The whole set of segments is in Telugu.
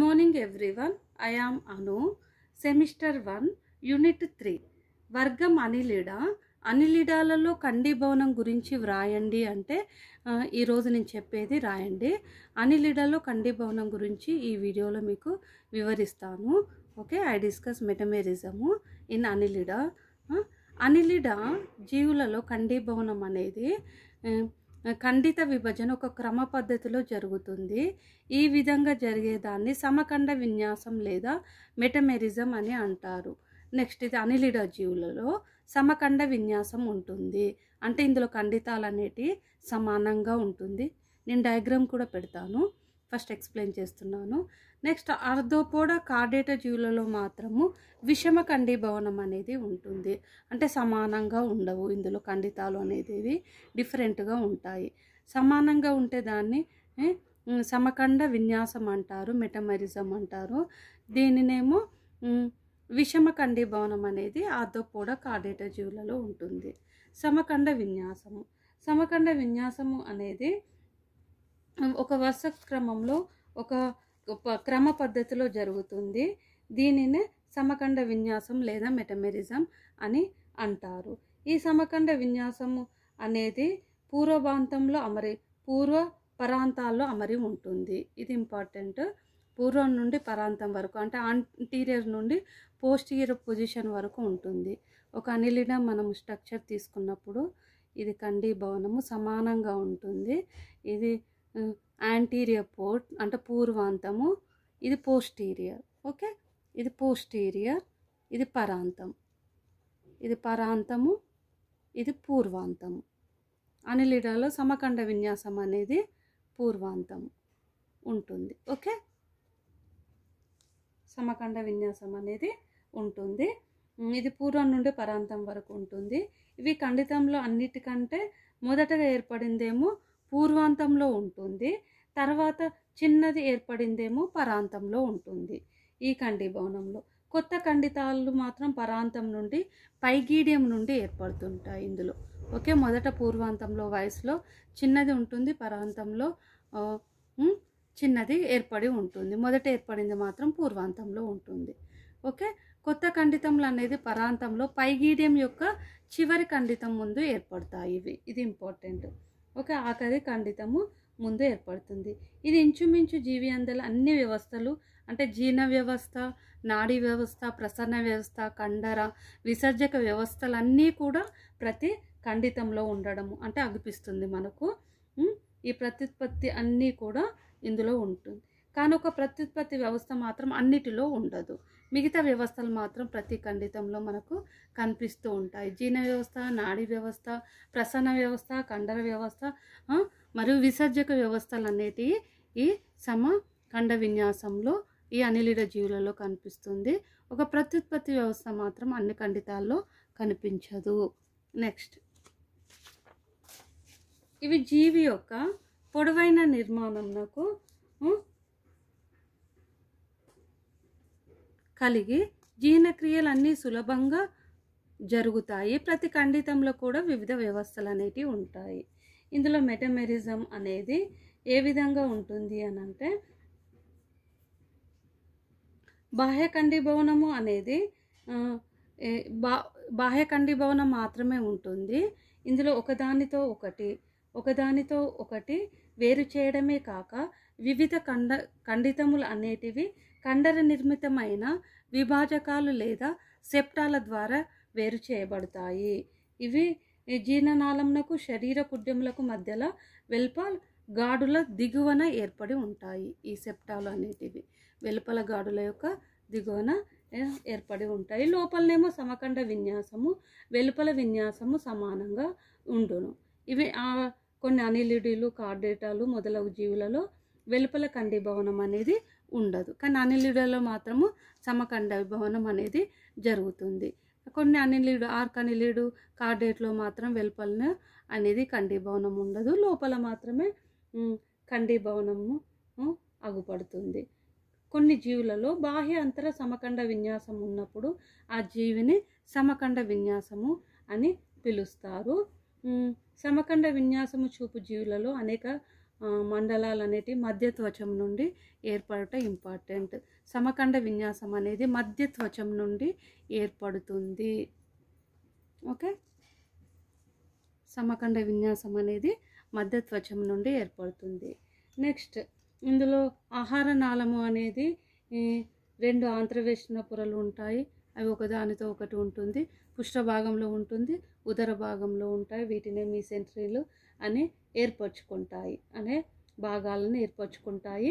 morning everyone I am Anu semester one unit three వర్గం అనిలిడ అనిలిడాలలో కండి భవనం గురించి వ్రాయండి అంటే ఈరోజు నేను చెప్పేది రాయండి అనిలిడలో కండి భవనం గురించి ఈ వీడియోలో మీకు వివరిస్తాను ఓకే ఐ డిస్కస్ మెటమేరిజము ఇన్ అనిలిడ అనిలిడ జీవులలో కండి భవనం అనేది ఖండిత విభజన ఒక క్రమ పద్ధతిలో జరుగుతుంది ఈ విధంగా జరిగేదాన్ని సమఖండ విన్యాసం లేదా మెటమెరిజం అని అంటారు నెక్స్ట్ ఇది అనిలిడ జీవులలో సమఖండ విన్యాసం ఉంటుంది అంటే ఇందులో ఖండితాలు అనేటి సమానంగా ఉంటుంది నేను డయాగ్రామ్ కూడా పెడతాను ఫస్ట్ ఎక్స్ప్లెయిన్ చేస్తున్నాను నెక్స్ట్ అర్ధోపోడ కార్డేట జీవులలో మాత్రము విషమ కండి భవనం అనేది ఉంటుంది అంటే సమానంగా ఉండవు ఇందులో ఖండితాలు అనేది డిఫరెంట్గా ఉంటాయి సమానంగా ఉంటే దాన్ని సమఖండ విన్యాసం అంటారు మెటమరిజం అంటారు దీనినేమో విషమ కండి భవనం అనేది అర్ధోపోడ కార్డేట జీవులలో ఉంటుంది సమఖండ విన్యాసము సమఖండ విన్యాసము అనేది ఒక వరుస క్రమంలో ఒక క్రమ పద్ధతిలో జరుగుతుంది దీనినే సమఖండ విన్యాసం లేదా మెటమెరిజం అని అంటారు ఈ సమఖండ విన్యాసము అనేది పూర్వ ప్రాంతంలో అమరి పూర్వ ప్రాంతాల్లో అమరి ఉంటుంది ఇది ఇంపార్టెంట్ పూర్వం నుండి ప్రాంతం వరకు అంటే ఆంటీరియర్ నుండి ఇయర్ పొజిషన్ వరకు ఉంటుంది ఒక అనిలిన మనం స్ట్రక్చర్ తీసుకున్నప్పుడు ఇది కండి భవనము సమానంగా ఉంటుంది ఇది యాంటీరియర్ పోర్ట్ అంటే పూర్వాంతము ఇది పోస్టీరియర్ ఓకే ఇది పోస్టీరియర్ ఇది పరాంతం ఇది పరాంతము ఇది పూర్వాంతము అనిలిడలో సమఖండ విన్యాసం అనేది పూర్వాంతం ఉంటుంది ఓకే సమఖండ విన్యాసం అనేది ఉంటుంది ఇది పూర్వం నుండి పరాంతం వరకు ఉంటుంది ఇవి ఖండితంలో అన్నిటికంటే మొదటగా ఏర్పడిందేమో పూర్వాంతంలో ఉంటుంది తర్వాత చిన్నది ఏర్పడిందేమో పరాంతంలో ఉంటుంది ఈ భవనంలో కొత్త ఖండితాలు మాత్రం పరాంతం నుండి పైగీడియం నుండి ఏర్పడుతుంటాయి ఇందులో ఓకే మొదట పూర్వాంతంలో వయసులో చిన్నది ఉంటుంది పరాంతంలో చిన్నది ఏర్పడి ఉంటుంది మొదట ఏర్పడింది మాత్రం పూర్వాంతంలో ఉంటుంది ఓకే కొత్త ఖండితంలు అనేది పరాంతంలో పైగీడియం యొక్క చివరి ఖండితం ముందు ఏర్పడతాయి ఇవి ఇది ఇంపార్టెంట్ ఒక ఆఖరి ఖండితము ముందు ఏర్పడుతుంది ఇది ఇంచుమించు జీవి అందల అన్ని వ్యవస్థలు అంటే జీర్ణ వ్యవస్థ నాడీ వ్యవస్థ ప్రసరణ వ్యవస్థ కండర విసర్జక వ్యవస్థలన్నీ కూడా ప్రతి ఖండితంలో ఉండడము అంటే అగుపిస్తుంది మనకు ఈ ప్రత్యుత్పత్తి అన్నీ కూడా ఇందులో ఉంటుంది కానీ ఒక ప్రత్యుత్పత్తి వ్యవస్థ మాత్రం అన్నిటిలో ఉండదు మిగతా వ్యవస్థలు మాత్రం ప్రతి ఖండితంలో మనకు కనిపిస్తూ ఉంటాయి జీర్ణ వ్యవస్థ నాడీ వ్యవస్థ ప్రసన్న వ్యవస్థ కండర వ్యవస్థ మరియు విసర్జక వ్యవస్థలు అనేటివి ఈ సమ ఖండ విన్యాసంలో ఈ అనిలిడ జీవులలో కనిపిస్తుంది ఒక ప్రత్యుత్పత్తి వ్యవస్థ మాత్రం అన్ని ఖండితాల్లో కనిపించదు నెక్స్ట్ ఇవి జీవి యొక్క పొడవైన నిర్మాణంకు కలిగి జీర్ణక్రియలన్నీ సులభంగా జరుగుతాయి ప్రతి ఖండితంలో కూడా వివిధ వ్యవస్థలు అనేటివి ఉంటాయి ఇందులో మెటమెరిజం అనేది ఏ విధంగా ఉంటుంది అని అంటే బాహ్యకండిభవనము అనేది బా బాహ్యకండిభవనం మాత్రమే ఉంటుంది ఇందులో ఒకదానితో ఒకటి ఒకదానితో ఒకటి వేరు చేయడమే కాక వివిధ ఖండ ఖండితములు అనేటివి కండర నిర్మితమైన విభాజకాలు లేదా సెప్టాల ద్వారా వేరు చేయబడతాయి ఇవి జీర్ణనాళంలకు శరీర కుడ్యములకు మధ్యలో వెలుప గాడుల దిగువన ఏర్పడి ఉంటాయి ఈ సెప్టాలు అనేటివి వెలుపల గాడుల యొక్క దిగువన ఏర్పడి ఉంటాయి లోపలనేమో సమకండ విన్యాసము వెలుపల విన్యాసము సమానంగా ఉండును ఇవి కొన్ని అనిలిడీలు కార్డేటాలు మొదలగు జీవులలో వెలుపల కండి భవనం అనేది ఉండదు కానీ అనిలీడలో మాత్రము సమకండ విభవనం అనేది జరుగుతుంది కొన్ని అనిలీడు ఆర్క్ అనిలీడు కార్డేట్లో మాత్రం వెలుపలన అనేది కండీభవనం ఉండదు లోపల మాత్రమే కండీభవనము అగుపడుతుంది కొన్ని జీవులలో బాహ్య అంతర సమకండ విన్యాసం ఉన్నప్పుడు ఆ జీవిని సమకండ విన్యాసము అని పిలుస్తారు సమకండ విన్యాసము చూపు జీవులలో అనేక మండలాలు అనేటి మధ్య త్వచం నుండి ఏర్పడటం ఇంపార్టెంట్ సమఖండ విన్యాసం అనేది మధ్య త్వచం నుండి ఏర్పడుతుంది ఓకే సమఖండ విన్యాసం అనేది మధ్య త్వచం నుండి ఏర్పడుతుంది నెక్స్ట్ ఇందులో ఆహార నాళము అనేది రెండు ఆంధ్రవేషణ పొరలు ఉంటాయి అవి ఒకదానితో ఒకటి ఉంటుంది పుష్ట భాగంలో ఉంటుంది ఉదర భాగంలో ఉంటాయి వీటినే మీ సెంట్రీలు అని ఏర్పరచుకుంటాయి అనే భాగాలను ఏర్పరచుకుంటాయి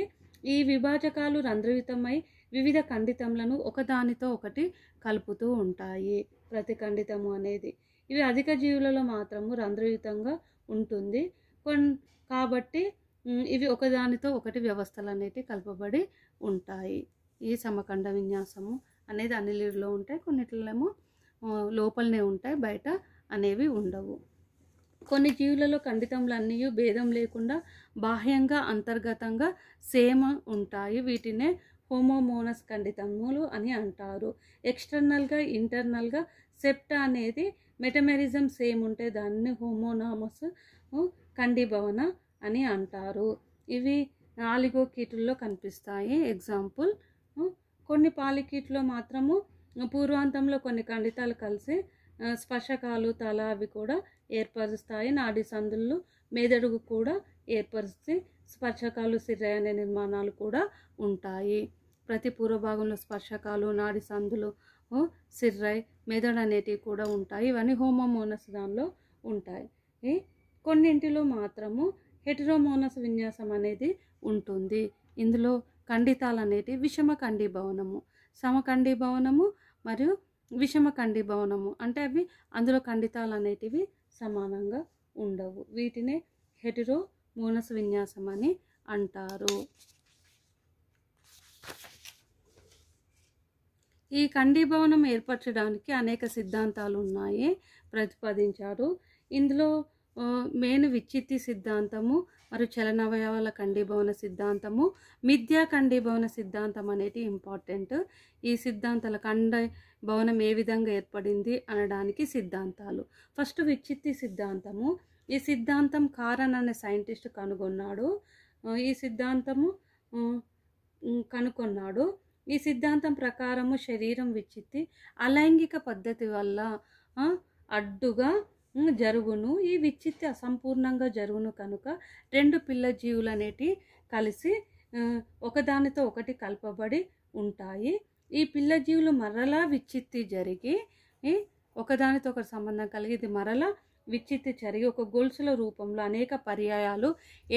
ఈ విభాజకాలు రంధ్రయుతమై వివిధ ఖండితములను ఒకదానితో ఒకటి కలుపుతూ ఉంటాయి ప్రతి ఖండితము అనేది ఇవి అధిక జీవులలో మాత్రము రంధ్రయుతంగా ఉంటుంది కొన్ కాబట్టి ఇవి ఒకదానితో ఒకటి వ్యవస్థలు అనేటివి కలపబడి ఉంటాయి ఈ సమఖండ విన్యాసము అనేది అన్ని లీడ్లో ఉంటాయి కొన్నిట్లేమో లోపలనే ఉంటాయి బయట అనేవి ఉండవు కొన్ని జీవులలో ఖండితములన్నీ భేదం లేకుండా బాహ్యంగా అంతర్గతంగా సేమ్ ఉంటాయి వీటినే హోమోమోనస్ ఖండితములు అని అంటారు ఎక్స్టర్నల్గా ఇంటర్నల్గా సెప్ట అనేది మెటమెరిజం సేమ్ ఉంటే దాన్ని హోమోనామస్ ఖండిభవన అని అంటారు ఇవి నాలుగో కీటుల్లో కనిపిస్తాయి ఎగ్జాంపుల్ కొన్ని పాలికీట్లో మాత్రము పూర్వాంతంలో కొన్ని ఖండితాలు కలిసి స్పర్శకాలు తల అవి కూడా ఏర్పరుస్తాయి నాడి సందులు మెదడుకు కూడా ఏర్పరిచి స్పర్శకాలు అనే నిర్మాణాలు కూడా ఉంటాయి ప్రతి పూర్వభాగంలో స్పర్శకాలు నాడి సందులు సిర్రై మెదడు అనేటివి కూడా ఉంటాయి ఇవన్నీ హోమోమోనస్ దానిలో ఉంటాయి కొన్నింటిలో మాత్రము హెటరోమోనస్ విన్యాసం అనేది ఉంటుంది ఇందులో ఖండితాలు అనేటివి విషమ ఖండీభవనము భవనము మరియు విషమ భవనము అంటే అవి అందులో ఖండితాలు అనేటివి సమానంగా ఉండవు వీటినే హెటిరో మోనస్ విన్యాసం అని అంటారు ఈ కండిభవనం ఏర్పరచడానికి అనేక సిద్ధాంతాలు ఉన్నాయి ప్రతిపాదించారు ఇందులో మెయిన్ విచ్చిత్తి సిద్ధాంతము మరియు చలనవయవాల ఖండీభవన సిద్ధాంతము మిథ్యా ఖండీభవన సిద్ధాంతం అనేది ఇంపార్టెంట్ ఈ సిద్ధాంతాల ఖండ భవనం ఏ విధంగా ఏర్పడింది అనడానికి సిద్ధాంతాలు ఫస్ట్ విచిత్తి సిద్ధాంతము ఈ సిద్ధాంతం కారన్ అనే సైంటిస్ట్ కనుగొన్నాడు ఈ సిద్ధాంతము కనుగొన్నాడు ఈ సిద్ధాంతం ప్రకారము శరీరం విచ్చిత్తి అలైంగిక పద్ధతి వల్ల అడ్డుగా జరుగును ఈ విచ్చిత్తి అసంపూర్ణంగా జరుగును కనుక రెండు పిల్ల జీవులు అనేటి కలిసి ఒకదానితో ఒకటి కలపబడి ఉంటాయి ఈ పిల్ల జీవులు మరలా విచ్చిత్తి జరిగి ఒకదానితో ఒకటి సంబంధం కలిగి ఇది మరలా విచ్చిత్తి జరిగి ఒక గొలుసుల రూపంలో అనేక పర్యాయాలు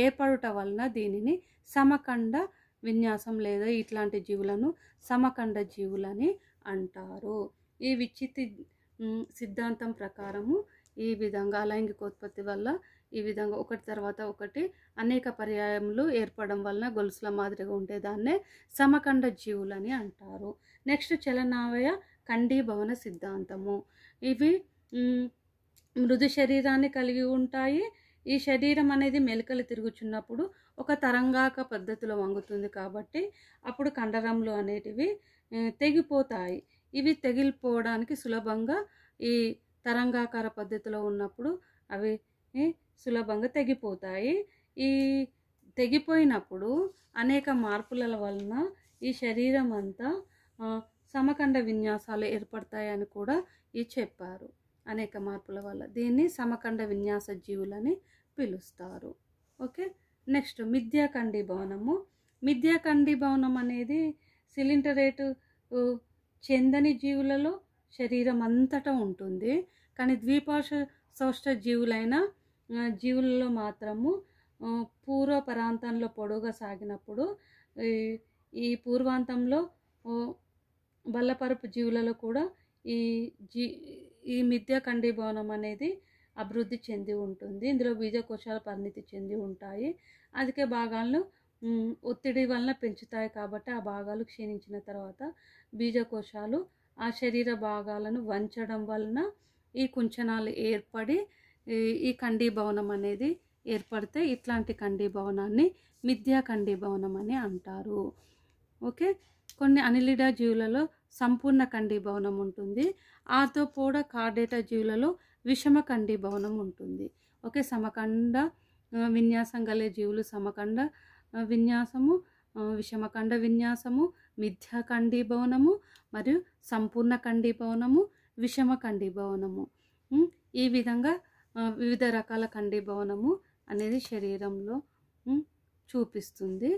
ఏర్పడట వలన దీనిని సమఖండ విన్యాసం లేదా ఇట్లాంటి జీవులను సమఖండ జీవులని అంటారు ఈ విచ్చిత్తి సిద్ధాంతం ప్రకారము ఈ విధంగా ఉత్పత్తి వల్ల ఈ విధంగా ఒకటి తర్వాత ఒకటి అనేక పర్యాయములు ఏర్పడడం వలన గొలుసుల మాదిరిగా ఉండేదాన్నే సమఖండ జీవులని అంటారు నెక్స్ట్ చలనావయ కండీభవన సిద్ధాంతము ఇవి మృదు శరీరాన్ని కలిగి ఉంటాయి ఈ శరీరం అనేది మెలకలు తిరుగుచున్నప్పుడు ఒక తరంగాక పద్ధతిలో వంగుతుంది కాబట్టి అప్పుడు కండరములు అనేటివి తెగిపోతాయి ఇవి తెగిలిపోవడానికి సులభంగా ఈ తరంగాకార పద్ధతిలో ఉన్నప్పుడు అవి సులభంగా తెగిపోతాయి ఈ తెగిపోయినప్పుడు అనేక మార్పుల వలన ఈ శరీరం అంతా సమఖండ విన్యాసాలు ఏర్పడతాయని కూడా ఈ చెప్పారు అనేక మార్పుల వల్ల దీన్ని సమఖండ విన్యాస జీవులని పిలుస్తారు ఓకే నెక్స్ట్ మిథ్యాఖండి భవనము మిథ్యాఖండి భవనం అనేది సిలిండరేటు చెందని జీవులలో శరీరం అంతటా ఉంటుంది కానీ ద్విపార్శ సౌష్ట జీవులైన జీవులలో మాత్రము పూర్వ ప్రాంతంలో పొడవుగా సాగినప్పుడు ఈ పూర్వాంతంలో బల్లపరపు జీవులలో కూడా ఈ జీ ఈ మిథ్య భవనం అనేది అభివృద్ధి చెంది ఉంటుంది ఇందులో బీజకోశాలు పరిణితి చెంది ఉంటాయి అందుకే భాగాలను ఒత్తిడి వలన పెంచుతాయి కాబట్టి ఆ భాగాలు క్షీణించిన తర్వాత బీజకోశాలు ఆ శరీర భాగాలను వంచడం వలన ఈ కుంచనాలు ఏర్పడి ఈ కండీ భవనం అనేది ఏర్పడితే ఇట్లాంటి కండీ భవనాన్ని మిథ్యా కండీ భవనం అని అంటారు ఓకే కొన్ని అనిలిడా జీవులలో సంపూర్ణ కండీ భవనం ఉంటుంది కూడా కార్డేటా జీవులలో విషమ కండీ భవనం ఉంటుంది ఓకే సమకండ విన్యాసం గలే జీవులు సమకండ విన్యాసము విషమఖండ విన్యాసము మిథ్యా మిథ్యాకండీ భవనము మరియు సంపూర్ణ కండీ భవనము విషమ కండి భవనము ఈ విధంగా వివిధ రకాల కండి భవనము అనేది శరీరంలో చూపిస్తుంది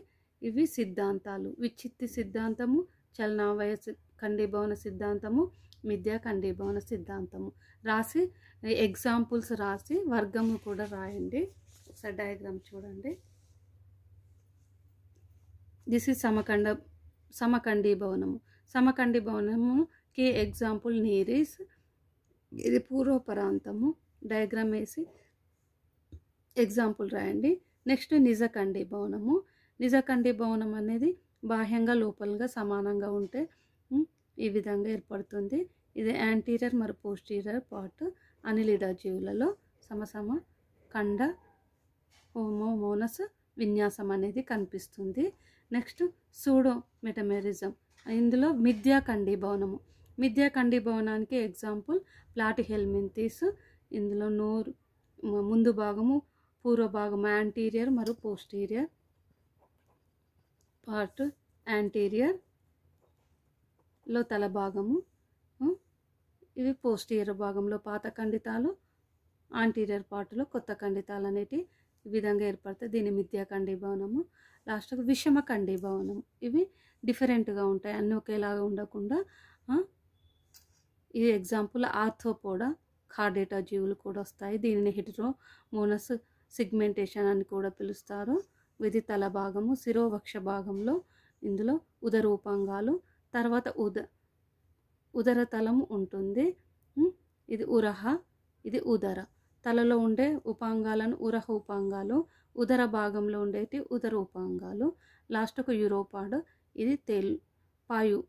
ఇవి సిద్ధాంతాలు విచ్చిత్తి సిద్ధాంతము చలనావయ కండిభవన సిద్ధాంతము మిథ్యా కండిభవన సిద్ధాంతము రాసి ఎగ్జాంపుల్స్ రాసి వర్గము కూడా రాయండి ఒకసారి డయాగ్రామ్ చూడండి దిస్ ఇస్ సమకండ సమకండీ భవనము సమకండి భవనము కి ఎగ్జాంపుల్ నీరిస్ ఇది పూర్వ ప్రాంతము డయాగ్రామ్ వేసి ఎగ్జాంపుల్ రాయండి నెక్స్ట్ నిజకండి భవనము నిజకండి భవనం అనేది బాహ్యంగా లోపలగా సమానంగా ఉంటే ఈ విధంగా ఏర్పడుతుంది ఇది యాంటీరియర్ మరియు పోస్టీరియర్ పార్ట్ అనిలిడా జీవులలో సమసమ కండ హోమోమోనస్ విన్యాసం అనేది కనిపిస్తుంది నెక్స్ట్ సూడో మెటమెరిజం ఇందులో మిథ్యాకండి భవనము మిథ్యాఖండి భవనానికి ఎగ్జాంపుల్ ప్లాటి హెల్మెంతీస్ ఇందులో నోరు ముందు భాగము పూర్వ భాగము యాంటీరియర్ మరియు పోస్టీరియర్ పార్ట్ యాంటీరియర్లో తల భాగము ఇవి పోస్టీరియర్ భాగంలో పాత ఖండితాలు ఆంటీరియర్ పార్ట్లో కొత్త ఖండితాలు అనేటివి ఈ విధంగా ఏర్పడతాయి దీని మిథ్యా ఖండీభవనము లాస్ట్కు విషమ ఖండీభవనం ఇవి డిఫరెంట్గా ఉంటాయి అన్నీ ఒకేలాగా ఉండకుండా ఈ ఎగ్జాంపుల్ ఆర్థోపోడా కార్డేటా జీవులు కూడా వస్తాయి దీనిని మోనస్ సిగ్మెంటేషన్ అని కూడా పిలుస్తారు ఇది తల భాగము శిరోవక్ష భాగంలో ఇందులో ఉదరూపాంగాలు తర్వాత ఉద ఉదరతలము ఉంటుంది ఇది ఉరహ ఇది ఉదర తలలో ఉండే ఉపాంగాలను ఉరహ ఉపాంగాలు ఉదర భాగంలో ఉండేటి ఉదర ఉపాంగాలు ఒక యూరోపాడ్ ఇది తేల్ పాయు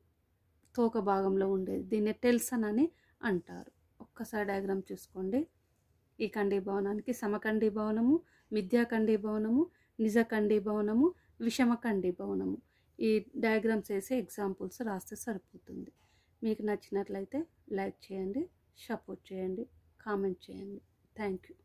తోక భాగంలో ఉండేది దీన్ని టెల్సన్ అని అంటారు ఒక్కసారి డయాగ్రామ్ చూసుకోండి ఈ కండి భవనానికి సమకండి భవనము మిథ్యాకండి భవనము నిజకండి భవనము విషమకండి భవనము ఈ డయాగ్రామ్స్ వేసి ఎగ్జాంపుల్స్ రాస్తే సరిపోతుంది మీకు నచ్చినట్లయితే లైక్ చేయండి సపోర్ట్ చేయండి కామెంట్ చేయండి థ్యాంక్ యూ